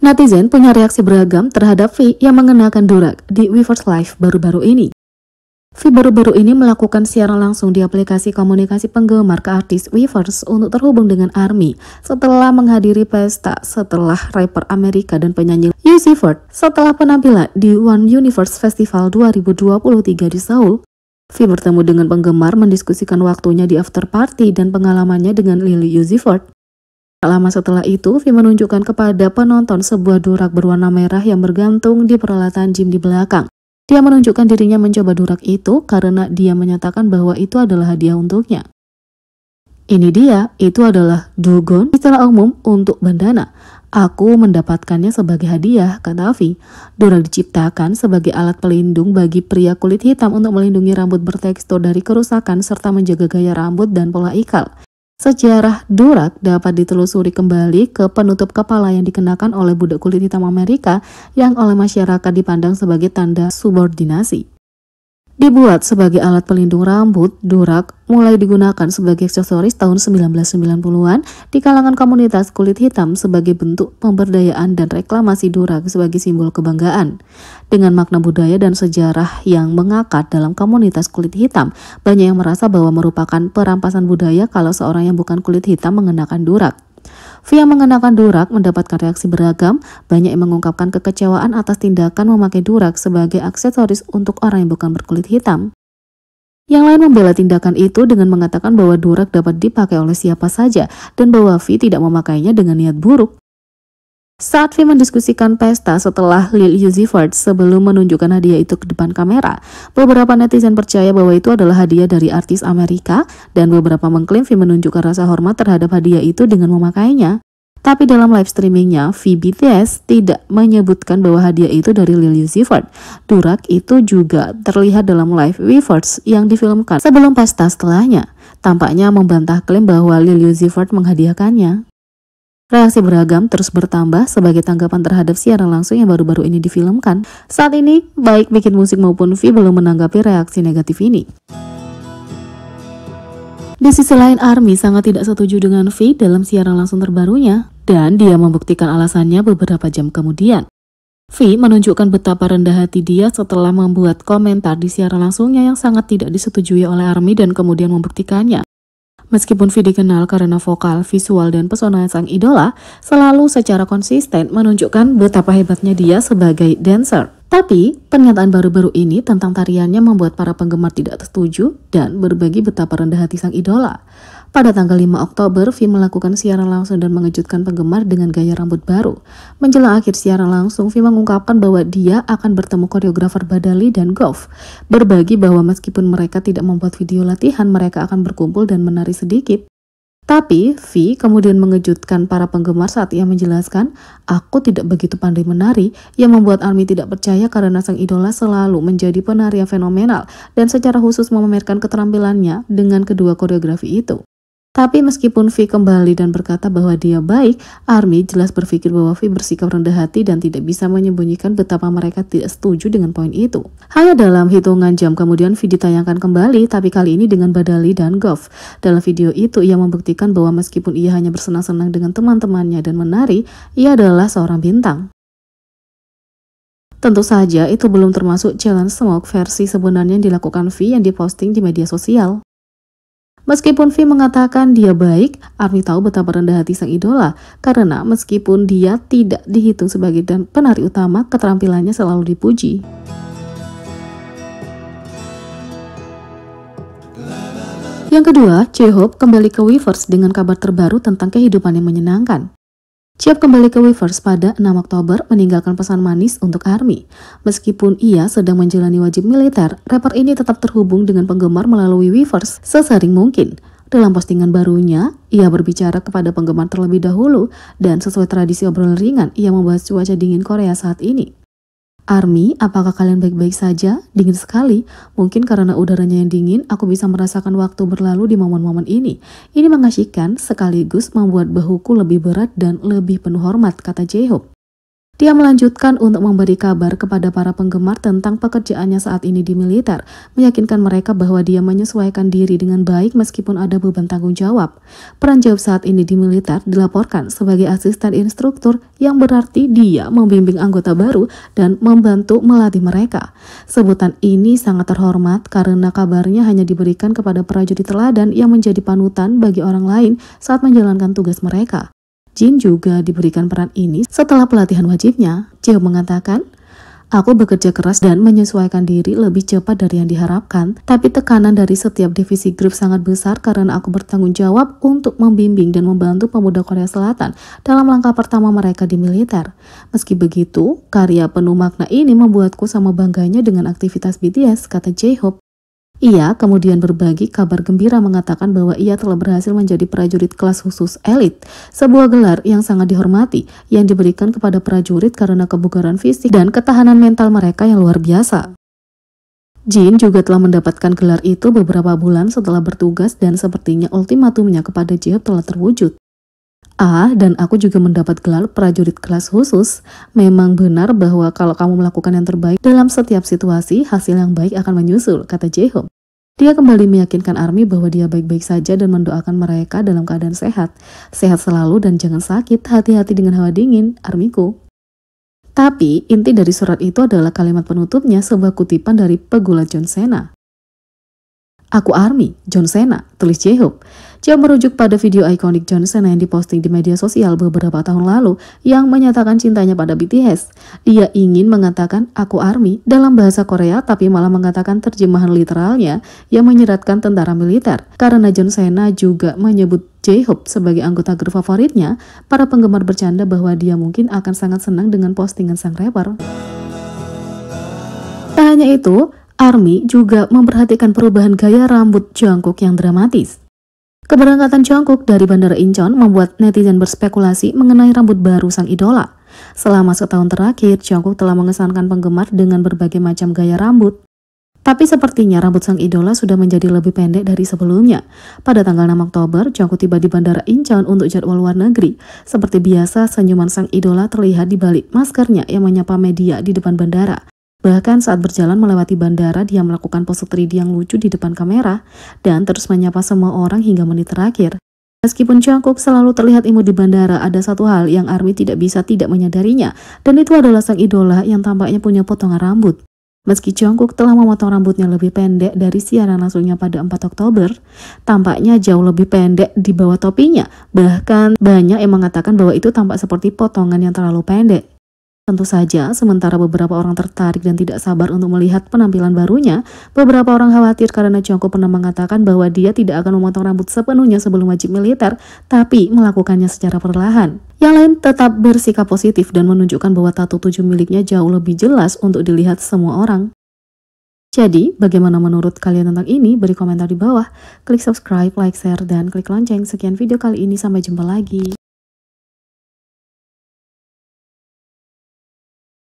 Netizen punya reaksi beragam terhadap V yang mengenakan durak di Weverse Live baru-baru ini. V baru-baru ini melakukan siaran langsung di aplikasi komunikasi penggemar ke artis Weverse untuk terhubung dengan ARMY setelah menghadiri pesta setelah rapper Amerika dan penyanyi Lucifer setelah penampilan di One Universe Festival 2023 di Seoul. V bertemu dengan penggemar mendiskusikan waktunya di after party dan pengalamannya dengan Lily Yuziford. Tak lama setelah itu, V menunjukkan kepada penonton sebuah durak berwarna merah yang bergantung di peralatan gym di belakang. Dia menunjukkan dirinya mencoba durak itu karena dia menyatakan bahwa itu adalah hadiah untuknya. Ini dia, itu adalah dugon, istilah umum untuk bandana. Aku mendapatkannya sebagai hadiah, kata Avi. Durak diciptakan sebagai alat pelindung bagi pria kulit hitam untuk melindungi rambut bertekstur dari kerusakan serta menjaga gaya rambut dan pola ikal. Sejarah Durak dapat ditelusuri kembali ke penutup kepala yang dikenakan oleh budak kulit hitam Amerika yang oleh masyarakat dipandang sebagai tanda subordinasi. Dibuat sebagai alat pelindung rambut, durak mulai digunakan sebagai aksesoris tahun 1990-an di kalangan komunitas kulit hitam sebagai bentuk pemberdayaan dan reklamasi durak sebagai simbol kebanggaan. Dengan makna budaya dan sejarah yang mengakar dalam komunitas kulit hitam, banyak yang merasa bahwa merupakan perampasan budaya kalau seorang yang bukan kulit hitam mengenakan durak. Via mengenakan durak mendapatkan reaksi beragam, banyak yang mengungkapkan kekecewaan atas tindakan memakai durak sebagai aksesoris untuk orang yang bukan berkulit hitam. Yang lain membela tindakan itu dengan mengatakan bahwa durak dapat dipakai oleh siapa saja dan bahwa V tidak memakainya dengan niat buruk. Saat V mendiskusikan pesta setelah Lil Uzi Vert sebelum menunjukkan hadiah itu ke depan kamera, beberapa netizen percaya bahwa itu adalah hadiah dari artis Amerika dan beberapa mengklaim V menunjukkan rasa hormat terhadap hadiah itu dengan memakainya. Tapi dalam live streamingnya, V BTS tidak menyebutkan bahwa hadiah itu dari Lil Uzi Vert. Durak itu juga terlihat dalam live Weverse yang difilmkan sebelum pesta setelahnya. Tampaknya membantah klaim bahwa Lil Uzi Vert menghadiahkannya. Reaksi beragam terus bertambah sebagai tanggapan terhadap siaran langsung yang baru-baru ini difilmkan. Saat ini, baik bikin musik maupun V belum menanggapi reaksi negatif ini. Di sisi lain, ARMY sangat tidak setuju dengan V dalam siaran langsung terbarunya, dan dia membuktikan alasannya beberapa jam kemudian. V menunjukkan betapa rendah hati dia setelah membuat komentar di siaran langsungnya yang sangat tidak disetujui oleh ARMY dan kemudian membuktikannya. Meskipun V dikenal karena vokal, visual, dan pesona sang idola, selalu secara konsisten menunjukkan betapa hebatnya dia sebagai dancer. Tapi, pernyataan baru-baru ini tentang tariannya membuat para penggemar tidak setuju dan berbagi betapa rendah hati sang idola. Pada tanggal 5 Oktober, V melakukan siaran langsung dan mengejutkan penggemar dengan gaya rambut baru. Menjelang akhir siaran langsung, V mengungkapkan bahwa dia akan bertemu koreografer Badali dan Goff. Berbagi bahwa meskipun mereka tidak membuat video latihan, mereka akan berkumpul dan menari sedikit. Tapi, V kemudian mengejutkan para penggemar saat ia menjelaskan, aku tidak begitu pandai menari, yang membuat ARMY tidak percaya karena sang idola selalu menjadi penari yang fenomenal dan secara khusus memamerkan keterampilannya dengan kedua koreografi itu. Tapi meskipun V kembali dan berkata bahwa dia baik, Army jelas berpikir bahwa V bersikap rendah hati dan tidak bisa menyembunyikan betapa mereka tidak setuju dengan poin itu. Hanya dalam hitungan jam kemudian V ditayangkan kembali, tapi kali ini dengan Badali dan Goff. Dalam video itu, ia membuktikan bahwa meskipun ia hanya bersenang-senang dengan teman-temannya dan menari, ia adalah seorang bintang. Tentu saja, itu belum termasuk challenge smoke versi sebenarnya yang dilakukan V yang diposting di media sosial. Meskipun V mengatakan dia baik, Arvi tahu betapa rendah hati sang idola karena meskipun dia tidak dihitung sebagai dan penari utama, keterampilannya selalu dipuji. Yang kedua, J-Hope kembali ke Weavers dengan kabar terbaru tentang kehidupan yang menyenangkan. Chip kembali ke Weavers pada 6 Oktober meninggalkan pesan manis untuk ARMY. Meskipun ia sedang menjalani wajib militer, rapper ini tetap terhubung dengan penggemar melalui Weavers sesering mungkin. Dalam postingan barunya, ia berbicara kepada penggemar terlebih dahulu dan sesuai tradisi obrolan ringan, ia membahas cuaca dingin Korea saat ini. Army, apakah kalian baik-baik saja? Dingin sekali. Mungkin karena udaranya yang dingin, aku bisa merasakan waktu berlalu di momen-momen ini. Ini mengasyikkan sekaligus membuat bahuku lebih berat dan lebih penuh hormat, kata j dia melanjutkan untuk memberi kabar kepada para penggemar tentang pekerjaannya saat ini di militer, meyakinkan mereka bahwa dia menyesuaikan diri dengan baik meskipun ada beban tanggung jawab. Peran jawab saat ini di militer dilaporkan sebagai asisten instruktur yang berarti dia membimbing anggota baru dan membantu melatih mereka. Sebutan ini sangat terhormat karena kabarnya hanya diberikan kepada prajurit teladan yang menjadi panutan bagi orang lain saat menjalankan tugas mereka. Jin juga diberikan peran ini setelah pelatihan wajibnya. Cheo mengatakan, Aku bekerja keras dan menyesuaikan diri lebih cepat dari yang diharapkan, tapi tekanan dari setiap divisi grup sangat besar karena aku bertanggung jawab untuk membimbing dan membantu pemuda Korea Selatan dalam langkah pertama mereka di militer. Meski begitu, karya penuh makna ini membuatku sama bangganya dengan aktivitas BTS, kata J-Hope. Ia kemudian berbagi kabar gembira mengatakan bahwa ia telah berhasil menjadi prajurit kelas khusus elit, sebuah gelar yang sangat dihormati yang diberikan kepada prajurit karena kebugaran fisik dan ketahanan mental mereka yang luar biasa. Jin juga telah mendapatkan gelar itu beberapa bulan setelah bertugas dan sepertinya ultimatumnya kepada Jihab telah terwujud. A. Dan aku juga mendapat gelar prajurit kelas khusus. Memang benar bahwa kalau kamu melakukan yang terbaik dalam setiap situasi, hasil yang baik akan menyusul, kata Jehom. Dia kembali meyakinkan Army bahwa dia baik-baik saja dan mendoakan mereka dalam keadaan sehat. Sehat selalu dan jangan sakit, hati-hati dengan hawa dingin, Armiku. Tapi, inti dari surat itu adalah kalimat penutupnya sebuah kutipan dari Pegula John Sena. Aku Army, John Cena, tulis hope Dia merujuk pada video ikonik John Cena yang diposting di media sosial beberapa tahun lalu yang menyatakan cintanya pada BTS. Dia ingin mengatakan aku ARMY dalam bahasa Korea tapi malah mengatakan terjemahan literalnya yang menyeratkan tentara militer. Karena John Cena juga menyebut J-Hope sebagai anggota grup favoritnya, para penggemar bercanda bahwa dia mungkin akan sangat senang dengan postingan sang rapper. Tak hanya itu, ARMY juga memperhatikan perubahan gaya rambut Jungkook yang dramatis. Keberangkatan Jungkook dari Bandara Incheon membuat netizen berspekulasi mengenai rambut baru sang idola. Selama setahun terakhir, Jungkook telah mengesankan penggemar dengan berbagai macam gaya rambut. Tapi sepertinya rambut sang idola sudah menjadi lebih pendek dari sebelumnya. Pada tanggal 6 Oktober, Jungkook tiba di Bandara Incheon untuk jadwal luar negeri. Seperti biasa, senyuman sang idola terlihat di balik maskernya yang menyapa media di depan bandara. Bahkan saat berjalan melewati bandara, dia melakukan pose 3D yang lucu di depan kamera dan terus menyapa semua orang hingga menit terakhir. Meskipun Jungkook selalu terlihat imut di bandara, ada satu hal yang Army tidak bisa tidak menyadarinya, dan itu adalah sang idola yang tampaknya punya potongan rambut. Meski Jungkook telah memotong rambutnya lebih pendek dari siaran langsungnya pada 4 Oktober, tampaknya jauh lebih pendek di bawah topinya. Bahkan banyak yang mengatakan bahwa itu tampak seperti potongan yang terlalu pendek. Tentu saja, sementara beberapa orang tertarik dan tidak sabar untuk melihat penampilan barunya, beberapa orang khawatir karena Jongko pernah mengatakan bahwa dia tidak akan memotong rambut sepenuhnya sebelum wajib militer, tapi melakukannya secara perlahan. Yang lain tetap bersikap positif dan menunjukkan bahwa tato tujuh miliknya jauh lebih jelas untuk dilihat semua orang. Jadi, bagaimana menurut kalian tentang ini? Beri komentar di bawah, klik subscribe, like, share, dan klik lonceng. Sekian video kali ini, sampai jumpa lagi.